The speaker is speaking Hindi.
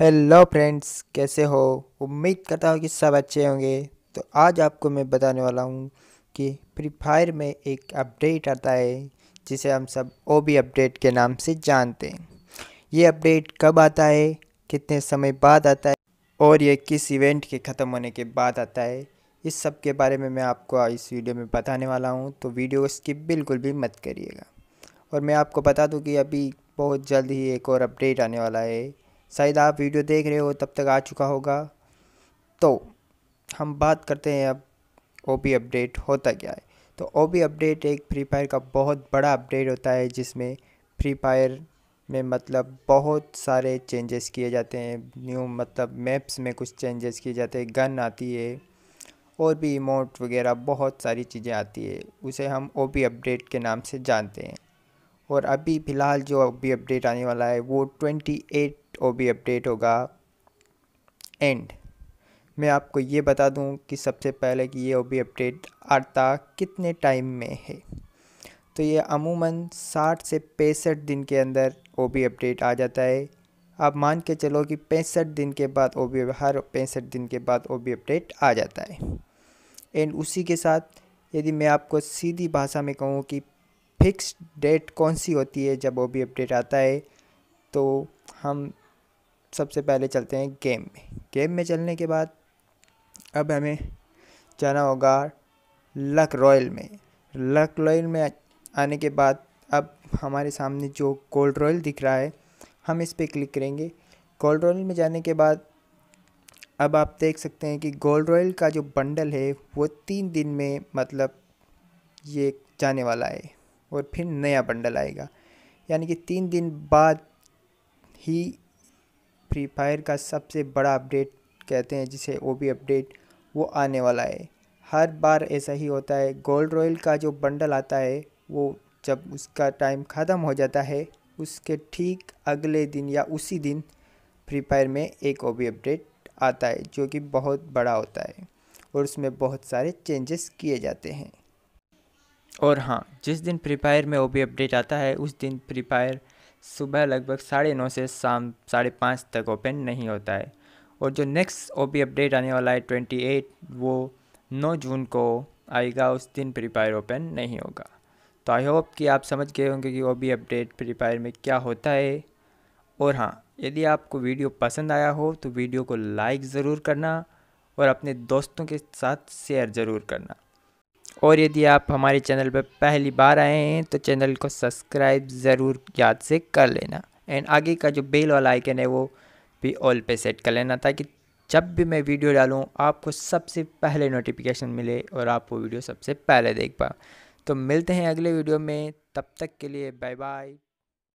हेलो फ्रेंड्स कैसे हो उम्मीद करता हूँ कि सब अच्छे होंगे तो आज आपको मैं बताने वाला हूँ कि फ्री फायर में एक अपडेट आता है जिसे हम सब ओ बी अपडेट के नाम से जानते हैं ये अपडेट कब आता है कितने समय बाद आता है और ये किस इवेंट के ख़त्म होने के बाद आता है इस सब के बारे में मैं आपको इस वीडियो में बताने वाला हूँ तो वीडियो को स्किप बिल्कुल भी मत करिएगा और मैं आपको बता दूँ कि अभी बहुत जल्द ही एक और अपडेट आने वाला है शायद आप वीडियो देख रहे हो तब तक आ चुका होगा तो हम बात करते हैं अब ओ बी अपडेट होता क्या है तो ओ बी अपडेट एक फ्री फायर का बहुत बड़ा अपडेट होता है जिसमें फ्री फायर में मतलब बहुत सारे चेंजेस किए जाते हैं न्यू मतलब मैप्स में कुछ चेंजेस किए जाते हैं गन आती है और भी इमोट वगैरह बहुत सारी चीज़ें आती है उसे हम ओ बी अपडेट के नाम से जानते हैं और अभी फ़िलहाल जो अभी अपडेट आने वाला है वो twenty eight O B update होगा एंड मैं आपको ये बता दूं कि सबसे पहले कि ये बी अपडेट आता कितने टाइम में है तो ये अमूमन साठ से पैंसठ दिन के अंदर ओ बी अपडेट आ जाता है आप मान के चलो कि पैंसठ दिन के बाद ओ बी हर पैंसठ दिन के बाद ओ बी अपडेट आ जाता है एंड उसी के साथ यदि मैं आपको सीधी भाषा में कहूँ कि फिक्स डेट कौन सी होती है जब वो भी अपडेट आता है तो हम सबसे पहले चलते हैं गेम में गेम में चलने के बाद अब हमें जाना होगा लक रॉयल में लक रॉयल में आने के बाद अब हमारे सामने जो गोल्ड रॉयल दिख रहा है हम इस पर क्लिक करेंगे गोल्ड रॉयल में जाने के बाद अब आप देख सकते हैं कि गोल्ड रॉयल का जो बंडल है वो तीन दिन में मतलब ये जाने वाला है और फिर नया बंडल आएगा यानी कि तीन दिन बाद ही फ्री फायर का सबसे बड़ा अपडेट कहते हैं जिसे ओ बी अपडेट वो आने वाला है हर बार ऐसा ही होता है गोल्ड रॉयल का जो बंडल आता है वो जब उसका टाइम ख़त्म हो जाता है उसके ठीक अगले दिन या उसी दिन फ्री फायर में एक ओ बी अपडेट आता है जो कि बहुत बड़ा होता है और उसमें बहुत सारे चेंजेस किए जाते हैं और हाँ जिस दिन फ्री फायर में ओ बी अपडेट आता है उस दिन फ्री फायर सुबह लगभग साढ़े नौ से शाम साढ़े पाँच तक ओपन नहीं होता है और जो नेक्स्ट ओ बी अपडेट आने वाला है ट्वेंटी एट वो नौ जून को आएगा उस दिन फ्री फायर ओपन नहीं होगा तो आई होप कि आप समझ गए होंगे कि O B update Free Fire में क्या होता है और हाँ यदि आपको वीडियो पसंद आया हो तो वीडियो को लाइक ज़रूर करना और अपने दोस्तों के साथ शेयर ज़रूर करना और यदि आप हमारे चैनल पर पहली बार आए हैं तो चैनल को सब्सक्राइब ज़रूर याद से कर लेना एंड आगे का जो बेल वाला आइकन है वो भी ऑल पे सेट कर लेना ताकि जब भी मैं वीडियो डालूँ आपको सबसे पहले नोटिफिकेशन मिले और आप वो वीडियो सबसे पहले देख पाओ तो मिलते हैं अगले वीडियो में तब तक के लिए बाय बाय